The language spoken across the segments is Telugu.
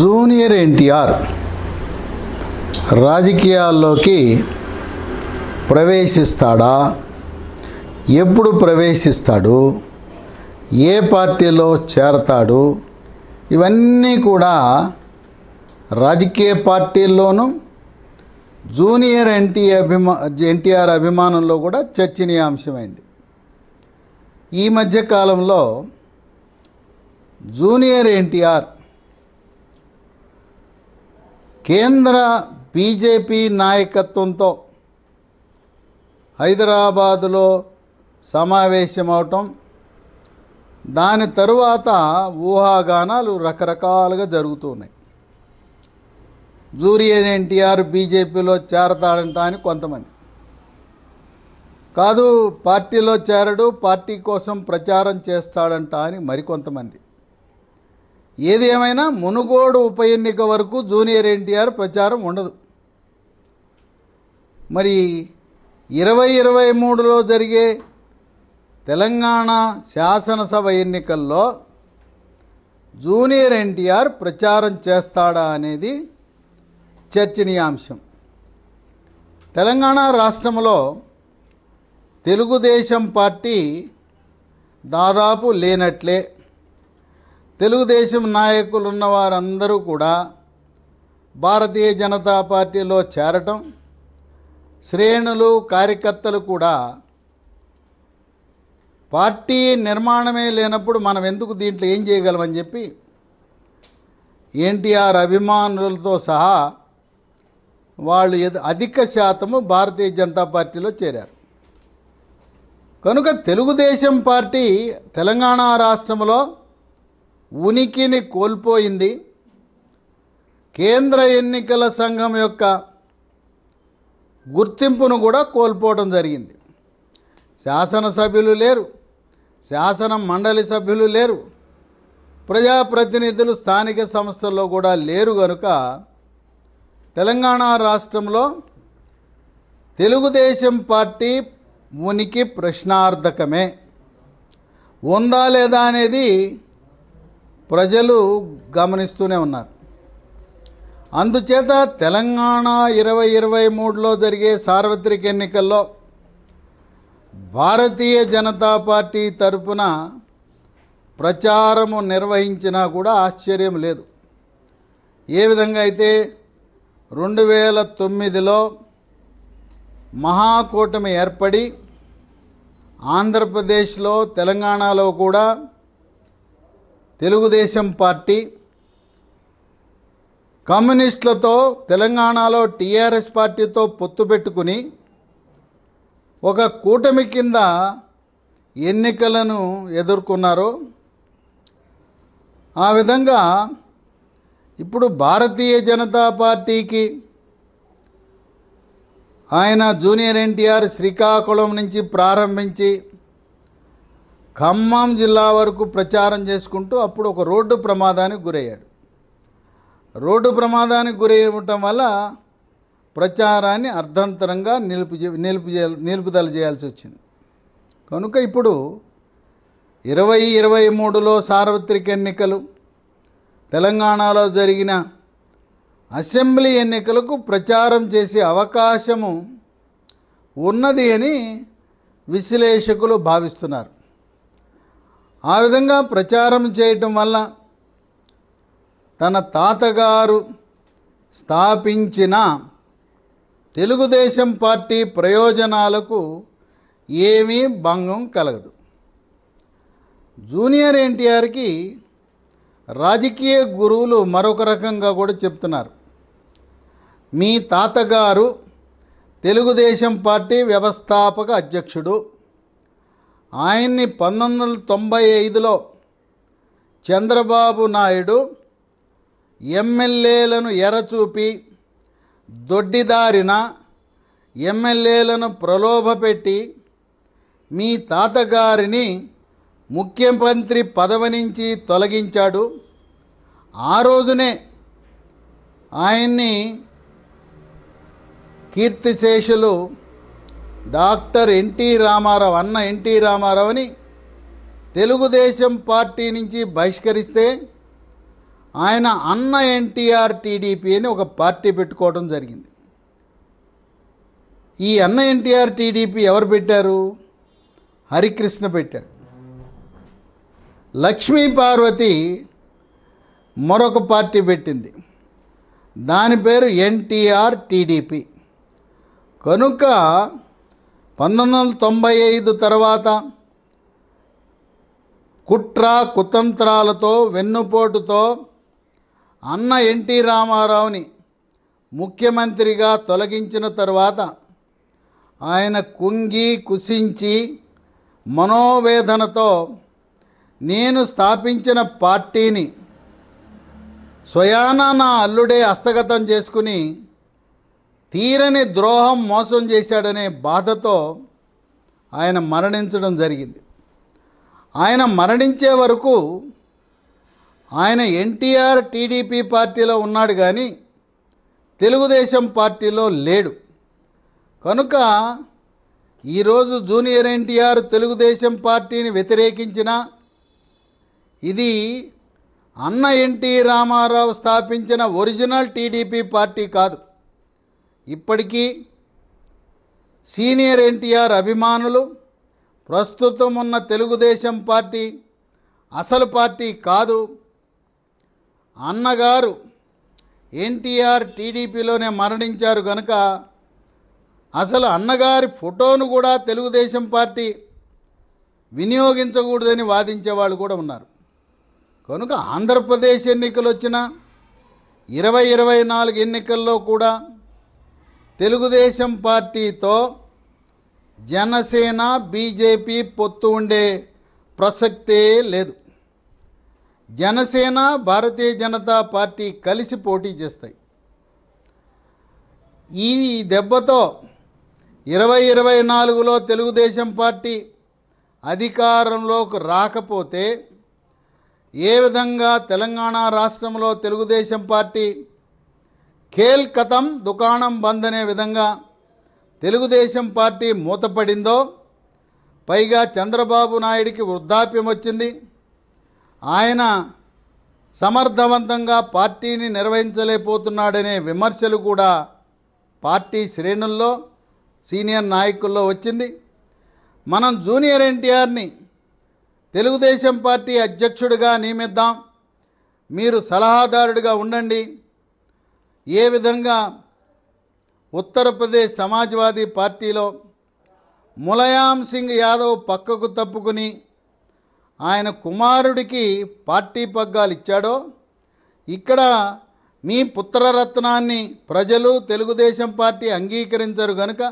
జూనియర్ ఎన్టీఆర్ రాజకీయాల్లోకి ప్రవేశిస్తాడా ఎప్పుడు ప్రవేశిస్తాడు ఏ పార్టీలో చేరతాడు ఇవన్నీ కూడా రాజకీయ పార్టీల్లోనూ జూనియర్ ఎన్టీ అభిమా ఎన్టీఆర్ అభిమానంలో కూడా చర్చనీయాంశమైంది ఈ మధ్యకాలంలో జూనియర్ ఎన్టీఆర్ కేంద్ర బీజేపీ నాయకత్వంతో హైదరాబాదులో సమావేశమవటం దాని తరువాత ఊహాగానాలు రకరకాలుగా జరుగుతున్నాయి జూరియన్ ఎన్టీఆర్ బీజేపీలో చేరతాడంట అని కొంతమంది కాదు పార్టీలో చేరడు పార్టీ కోసం ప్రచారం చేస్తాడంట అని మరికొంతమంది ఏది ఏమైనా మునుగోడు ఉప ఎన్నిక వరకు జూనియర్ ఎన్టీఆర్ ప్రచారం ఉండదు మరి ఇరవై ఇరవై మూడులో జరిగే తెలంగాణ శాసనసభ ఎన్నికల్లో జూనియర్ ఎన్టీఆర్ ప్రచారం చేస్తాడా అనేది చర్చనీయాంశం తెలంగాణ రాష్ట్రంలో తెలుగుదేశం పార్టీ దాదాపు లేనట్లే తెలుగుదేశం నాయకులు వారందరూ కూడా భారతీయ జనతా పార్టీలో చేరటం శ్రేణులు కార్యకర్తలు కూడా పార్టీ నిర్మాణమే లేనప్పుడు మనం ఎందుకు దీంట్లో ఏం చేయగలమని చెప్పి ఎన్టీఆర్ అభిమానులతో సహా వాళ్ళు అధిక శాతము భారతీయ జనతా పార్టీలో చేరారు కనుక తెలుగుదేశం పార్టీ తెలంగాణ రాష్ట్రంలో ఉనికిని కోల్పోయింది కేంద్ర ఎన్నికల సంఘం యొక్క గుర్తింపును కూడా కోల్పోవడం జరిగింది శాసనసభ్యులు లేరు శాసన మండలి సభ్యులు లేరు ప్రజాప్రతినిధులు స్థానిక సంస్థల్లో కూడా లేరు కనుక తెలంగాణ రాష్ట్రంలో తెలుగుదేశం పార్టీ ఉనికి ప్రశ్నార్థకమే ఉందా లేదా అనేది ప్రజలు గమనిస్తూనే ఉన్నారు అందుచేత తెలంగాణ ఇరవై ఇరవై మూడులో జరిగే సార్వత్రిక ఎన్నికల్లో భారతీయ జనతా పార్టీ తరపున ప్రచారము నిర్వహించినా కూడా ఆశ్చర్యం లేదు ఏ విధంగా అయితే రెండు వేల తొమ్మిదిలో మహాకూటమి ఏర్పడి ఆంధ్రప్రదేశ్లో తెలంగాణలో కూడా తెలుగుదేశం పార్టీ కమ్యూనిస్టులతో తెలంగాణలో టీఆర్ఎస్ పార్టీతో పొత్తు పెట్టుకుని ఒక కూటమి కింద ఎన్నికలను ఎదుర్కొన్నారు ఆ విధంగా ఇప్పుడు భారతీయ జనతా పార్టీకి ఆయన జూనియర్ ఎన్టీఆర్ శ్రీకాకుళం నుంచి ప్రారంభించి ఖమ్మం జిల్లా వరకు ప్రచారం చేసుకుంటూ అప్పుడు ఒక రోడ్డు ప్రమాదానికి గురయ్యాడు రోడ్డు ప్రమాదానికి గురయ్యటం వల్ల ప్రచారాన్ని అర్ధంతరంగా నిలుపు నిలుపు నిలుపుదల చేయాల్సి వచ్చింది కనుక ఇప్పుడు ఇరవై ఇరవై మూడులో సార్వత్రిక ఎన్నికలు తెలంగాణలో జరిగిన అసెంబ్లీ ఎన్నికలకు ప్రచారం చేసే అవకాశము ఉన్నది అని విశ్లేషకులు భావిస్తున్నారు ఆ విధంగా ప్రచారం చేయటం వల్ల తన తాతగారు స్థాపించిన తెలుగుదేశం పార్టీ ప్రయోజనాలకు ఏమీ భంగం కలగదు జూనియర్ ఎన్టీఆర్కి రాజకీయ గురువులు మరొక రకంగా కూడా చెప్తున్నారు మీ తాతగారు తెలుగుదేశం పార్టీ వ్యవస్థాపక అధ్యక్షుడు ఆయన్ని పంతొమ్మిది వందల తొంభై ఐదులో చంద్రబాబు నాయుడు ఎమ్మెల్యేలను ఎరచూపి దొడ్డిదారిన ఎమ్మెల్యేలను ప్రలోభపెట్టి మీ తాతగారిని ముఖ్యమంత్రి పదవి నుంచి తొలగించాడు ఆ రోజునే ఆయన్ని కీర్తిశేషులు డాక్టర్ ఎన్టీ రామారావు అన్న ఎన్టీ రామారావుని తెలుగుదేశం పార్టీ నుంచి బహిష్కరిస్తే ఆయన అన్న ఎన్టీఆర్ టీడీపీ అని ఒక పార్టీ పెట్టుకోవడం జరిగింది ఈ అన్న ఎన్టీఆర్ టీడీపీ ఎవరు పెట్టారు హరికృష్ణ పెట్టాడు లక్ష్మీ పార్వతి మరొక పార్టీ పెట్టింది దాని పేరు ఎన్టీఆర్ టీడీపీ కనుక పంతొమ్మిది వందల తొంభై ఐదు తర్వాత కుట్ర కుతంత్రాలతో వెన్నుపోటుతో అన్న ఎన్టీ రామారావుని ముఖ్యమంత్రిగా తొలగించిన తర్వాత ఆయన కుంగి కుసించి మనోవేదనతో నేను స్థాపించిన పార్టీని స్వయాన నా అల్లుడే హస్తగతం చేసుకుని తీరని ద్రోహం మోసం చేశాడనే బాధతో ఆయన మరణించడం జరిగింది ఆయన మరణించే వరకు ఆయన ఎన్టీఆర్ టీడీపీ పార్టీలో ఉన్నాడు కానీ తెలుగుదేశం పార్టీలో లేడు కనుక ఈరోజు జూనియర్ ఎన్టీఆర్ తెలుగుదేశం పార్టీని వ్యతిరేకించిన ఇది అన్న ఎన్టీ రామారావు స్థాపించిన ఒరిజినల్ టీడీపీ పార్టీ కాదు ఇప్పటికీ సీనియర్ ఎన్టీఆర్ అభిమానులు ప్రస్తుతం ఉన్న తెలుగుదేశం పార్టీ అసలు పార్టీ కాదు అన్నగారు ఎన్టీఆర్ టీడీపీలోనే మరణించారు కనుక అసలు అన్నగారి ఫోటోను కూడా తెలుగుదేశం పార్టీ వినియోగించకూడదని వాదించేవాళ్ళు కూడా ఉన్నారు కనుక ఆంధ్రప్రదేశ్ ఎన్నికలు వచ్చిన ఇరవై ఇరవై నాలుగు ఎన్నికల్లో కూడా తెలుగుదేశం పార్టీతో జనసేన బీజేపీ పొత్తు ఉండే ప్రసక్తే లేదు జనసేన భారతీయ జనతా పార్టీ కలిసి పోటీ చేస్తాయి ఈ దెబ్బతో ఇరవై ఇరవై నాలుగులో తెలుగుదేశం పార్టీ అధికారంలోకి రాకపోతే ఏ విధంగా తెలంగాణ రాష్ట్రంలో తెలుగుదేశం పార్టీ ఖేల్ కథం దుకాణం బంద్ అనే విధంగా తెలుగుదేశం పార్టీ మూతపడిందో పైగా చంద్రబాబు నాయుడికి వృద్ధాప్యం వచ్చింది ఆయన సమర్థవంతంగా పార్టీని నిర్వహించలేకపోతున్నాడనే విమర్శలు కూడా పార్టీ శ్రేణుల్లో సీనియర్ నాయకుల్లో వచ్చింది మనం జూనియర్ ఎన్టీఆర్ని తెలుగుదేశం పార్టీ అధ్యక్షుడిగా నియమిద్దాం మీరు సలహాదారుడిగా ఉండండి ఏ విధంగా ఉత్తరప్రదేశ్ సమాజ్వాదీ పార్టీలో ములయాం సింగ్ యాదవ్ పక్కకు తప్పుకుని ఆయన కుమారుడికి పార్టీ పగ్గాలు ఇచ్చాడో ఇక్కడ మీ పుత్రరత్నాన్ని ప్రజలు తెలుగుదేశం పార్టీ అంగీకరించరు గనుక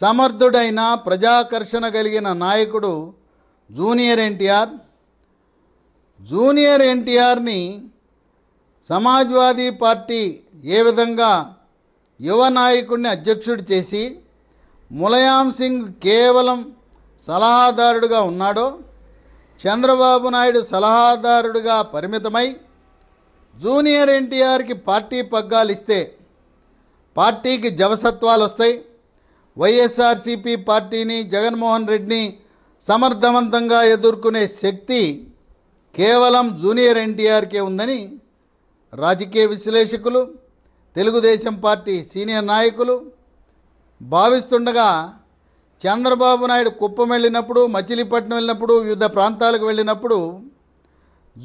సమర్థుడైన ప్రజాకర్షణ కలిగిన నాయకుడు జూనియర్ ఎన్టీఆర్ జూనియర్ ఎన్టీఆర్ని సమాజ్వాదీ పార్టీ ఏ విధంగా యువ నాయకుడిని అధ్యక్షుడు చేసి ములయాం సింగ్ కేవలం సలహాదారుడుగా ఉన్నాడో చంద్రబాబు నాయుడు సలహాదారుడుగా పరిమితమై జూనియర్ ఎన్టీఆర్కి పార్టీ పగ్గాలు ఇస్తే పార్టీకి జవసత్వాలు వస్తాయి వైఎస్ఆర్సీపీ పార్టీని జగన్మోహన్ రెడ్డిని సమర్థవంతంగా ఎదుర్కొనే శక్తి కేవలం జూనియర్ ఎన్టీఆర్కే ఉందని రాజకీయ విశ్లేషకులు తెలుగుదేశం పార్టీ సీనియర్ నాయకులు భావిస్తుండగా చంద్రబాబు నాయుడు కుప్పం వెళ్ళినప్పుడు మచిలీపట్నం వెళ్ళినప్పుడు వివిధ ప్రాంతాలకు వెళ్ళినప్పుడు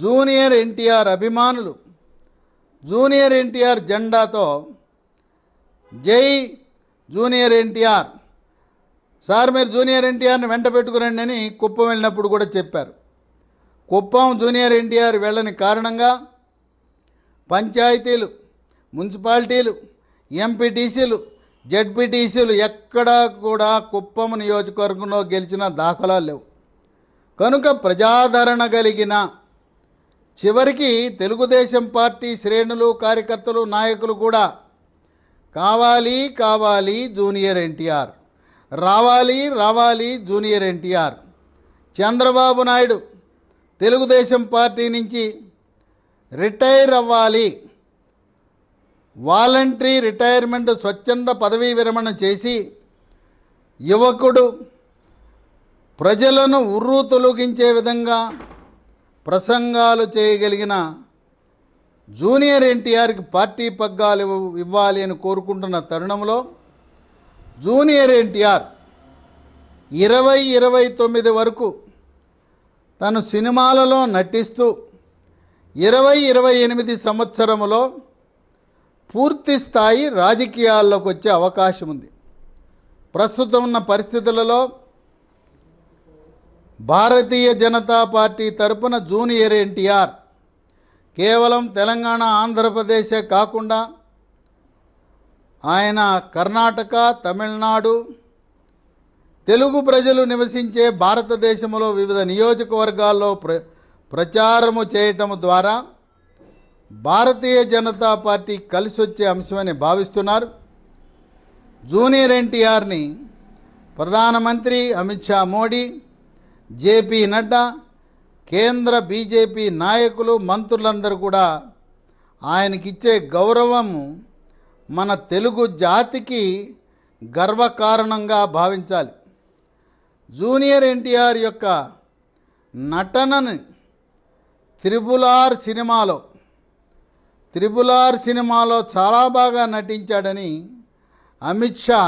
జూనియర్ ఎన్టీఆర్ అభిమానులు జూనియర్ ఎన్టీఆర్ జెండాతో జై జూనియర్ ఎన్టీఆర్ సార్ మీరు జూనియర్ ఎన్టీఆర్ని వెంట పెట్టుకురండి అని కుప్పం వెళ్ళినప్పుడు కూడా చెప్పారు కుప్పం జూనియర్ ఎన్టీఆర్ వెళ్ళని కారణంగా పంచాయతీలు మున్సిపాలిటీలు ఎంపీటీసీలు జడ్పీటీసీలు ఎక్కడా కూడా కుప్పం నియోజకవర్గంలో గెలిచిన దాఖలా లేవు కనుక ప్రజాదరణ కలిగిన చివరికి తెలుగుదేశం పార్టీ శ్రేణులు కార్యకర్తలు నాయకులు కూడా కావాలి కావాలి జూనియర్ ఎన్టీఆర్ రావాలి రావాలి జూనియర్ ఎన్టీఆర్ చంద్రబాబు నాయుడు తెలుగుదేశం పార్టీ నుంచి రిటైర్ అవ్వాలి వాలంటరీ రిటైర్మెంట్ స్వచ్ఛంద పదవీ విరమణ చేసి యువకుడు ప్రజలను ఉర్రు తొలగించే విధంగా ప్రసంగాలు చేయగలిగిన జూనియర్ ఎన్టీఆర్కి పార్టీ పగ్గాలు ఇవ్వాలి అని కోరుకుంటున్న తరుణంలో జూనియర్ ఎన్టీఆర్ ఇరవై ఇరవై తొమ్మిది వరకు తను సినిమాలలో నటిస్తూ ఇరవై ఇరవై ఎనిమిది సంవత్సరములో పూర్తి స్థాయి రాజకీయాల్లోకి వచ్చే అవకాశం ఉంది ప్రస్తుతం ఉన్న పరిస్థితులలో భారతీయ జనతా పార్టీ తరపున జూనియర్ ఎన్టీఆర్ కేవలం తెలంగాణ ఆంధ్రప్రదేశే కాకుండా ఆయన కర్ణాటక తమిళనాడు తెలుగు ప్రజలు నివసించే భారతదేశంలో వివిధ నియోజకవర్గాల్లో ప్ర ప్రచారము చేయటము ద్వారా భారతీయ జనతా పార్టీ కలిసి వచ్చే అంశమని భావిస్తున్నారు జూనియర్ ఎన్టీఆర్ని ప్రధానమంత్రి అమిత్ షా మోడీ జేపీ నడ్డా కేంద్ర బీజేపీ నాయకులు మంత్రులందరూ కూడా ఆయనకిచ్చే గౌరవము మన తెలుగు జాతికి గర్వకారణంగా భావించాలి జూనియర్ ఎన్టీఆర్ యొక్క నటనని ఆర్ సినిమాలో ఆర్ సినిమాలో చాలా బాగా నటించాడని అమిత్ షా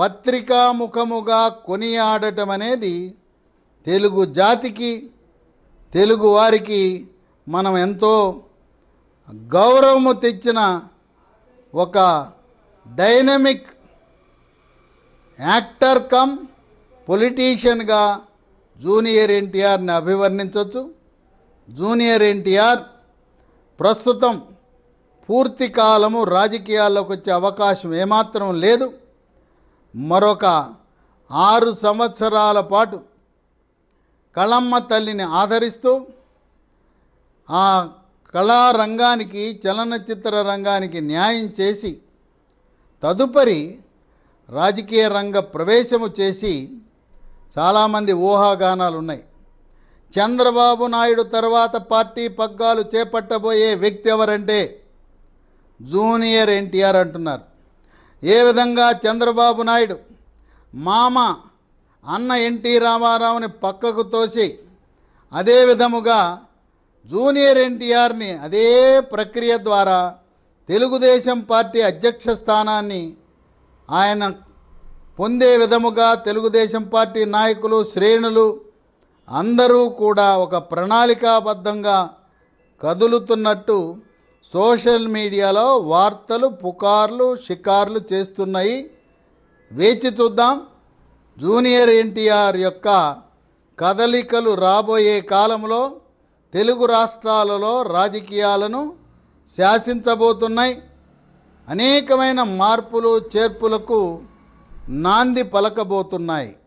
పత్రికాముఖముగా కొనియాడటం అనేది తెలుగు జాతికి తెలుగు వారికి మనం ఎంతో గౌరవము తెచ్చిన ఒక డైనమిక్ యాక్టర్ కమ్ పొలిటీషియన్గా జూనియర్ ఎన్టీఆర్ని అభివర్ణించవచ్చు జూనియర్ ఎన్టీఆర్ ప్రస్తుతం పూర్తి కాలము రాజకీయాల్లోకి వచ్చే అవకాశం ఏమాత్రం లేదు మరొక ఆరు సంవత్సరాల పాటు కళమ్మ తల్లిని ఆదరిస్తూ ఆ కళారంగానికి చలనచిత్ర రంగానికి న్యాయం చేసి తదుపరి రాజకీయ రంగ ప్రవేశము చేసి చాలామంది ఊహాగానాలు ఉన్నాయి చంద్రబాబు నాయుడు తర్వాత పార్టీ పగ్గాలు చేపట్టబోయే వ్యక్తి ఎవరంటే జూనియర్ ఎన్టీఆర్ అంటున్నారు ఏ విధంగా చంద్రబాబు నాయుడు మామ అన్న ఎన్టీ రామారావుని పక్కకు తోసి అదే విధముగా జూనియర్ ఎన్టీఆర్ని అదే ప్రక్రియ ద్వారా తెలుగుదేశం పార్టీ అధ్యక్ష స్థానాన్ని ఆయన పొందే విధముగా తెలుగుదేశం పార్టీ నాయకులు శ్రేణులు అందరూ కూడా ఒక ప్రణాళికాబద్ధంగా కదులుతున్నట్టు సోషల్ మీడియాలో వార్తలు పుకార్లు షికార్లు చేస్తున్నాయి వేచి చూద్దాం జూనియర్ ఎన్టీఆర్ యొక్క కదలికలు రాబోయే కాలంలో తెలుగు రాష్ట్రాలలో రాజకీయాలను శాసించబోతున్నాయి అనేకమైన మార్పులు చేర్పులకు నాంది పలకబోతున్నాయి